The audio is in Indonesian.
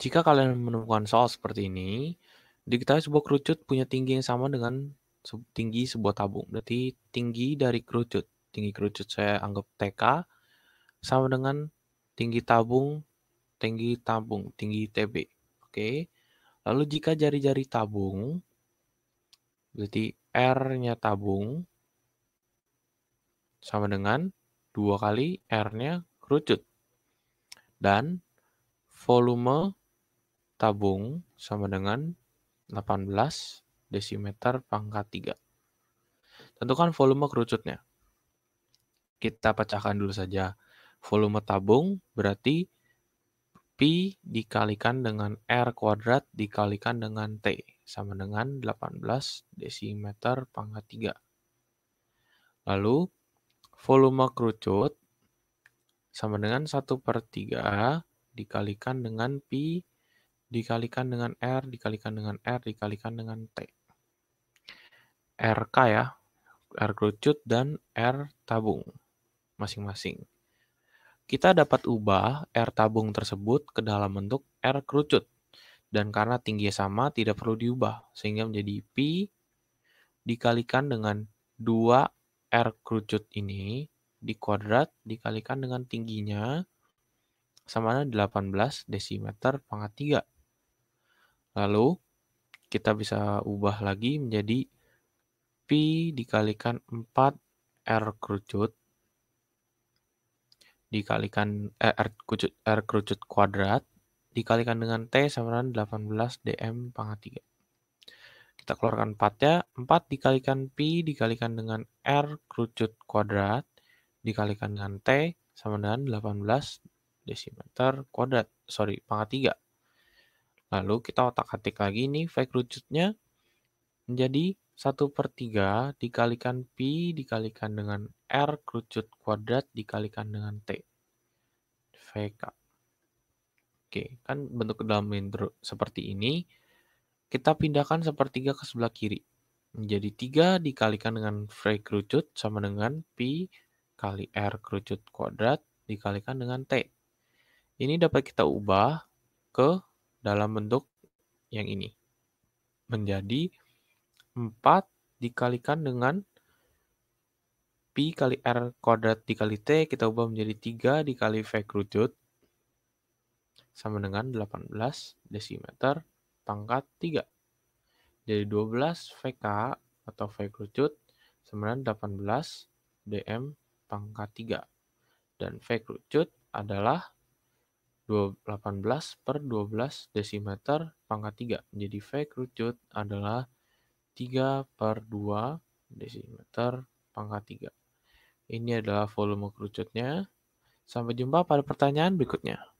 Jika kalian menemukan soal seperti ini, diketahui sebuah kerucut punya tinggi yang sama dengan tinggi sebuah tabung. Berarti tinggi dari kerucut, tinggi kerucut saya anggap TK sama dengan tinggi tabung, tinggi tabung, tinggi TB. Oke. Lalu jika jari-jari tabung berarti R-nya tabung sama dengan dua kali R-nya kerucut. Dan volume tabung sama dengan 18 desimeter pangkat 3. Tentukan volume kerucutnya. Kita pecahkan dulu saja. Volume tabung berarti Pi dikalikan dengan R kuadrat dikalikan dengan T. Sama dengan 18 desimeter pangkat 3. Lalu volume kerucut sama dengan 1 per 3 dikalikan dengan Pi dikalikan dengan R, dikalikan dengan R, dikalikan dengan T. RK ya, R kerucut dan R tabung masing-masing. Kita dapat ubah R tabung tersebut ke dalam bentuk R kerucut. Dan karena tinggi sama, tidak perlu diubah. Sehingga menjadi P dikalikan dengan 2 R kerucut ini di dikalikan dengan tingginya sama dengan 18 desimeter pangkat 3. Lalu kita bisa ubah lagi menjadi pi dikalikan 4 R kerucut dikalikan eh, R, kerucut, R kerucut kuadrat dikalikan dengan T sama dengan 18 DM pangkat 3. Kita keluarkan 4 ya 4 dikalikan Pi dikalikan dengan R kerucut kuadrat dikalikan dengan T sama dengan 18 desimeter kuadrat, sorry, pangkat 3. Lalu kita otak-atik lagi ini v kerucutnya menjadi 1 per 3 dikalikan P dikalikan dengan R kerucut kuadrat dikalikan dengan T. VK. Oke, kan bentuk dalam bentuk seperti ini. Kita pindahkan sepertiga ke sebelah kiri. Menjadi 3 dikalikan dengan V kerucut sama dengan P kali R kerucut kuadrat dikalikan dengan T. Ini dapat kita ubah ke dalam bentuk yang ini. Menjadi 4 dikalikan dengan Pi kali R kuadrat dikali T, kita ubah menjadi 3 dikali V kerucut, sama dengan 18 desimeter pangkat 3. Jadi 12 VK atau V kerucut sama dengan 18 DM pangkat 3. Dan V kerucut adalah 18 per 12 desimeter pangkat 3. Jadi V kerucut adalah 3 per 2 desimeter pangkat 3. Ini adalah volume kerucutnya. Sampai jumpa pada pertanyaan berikutnya.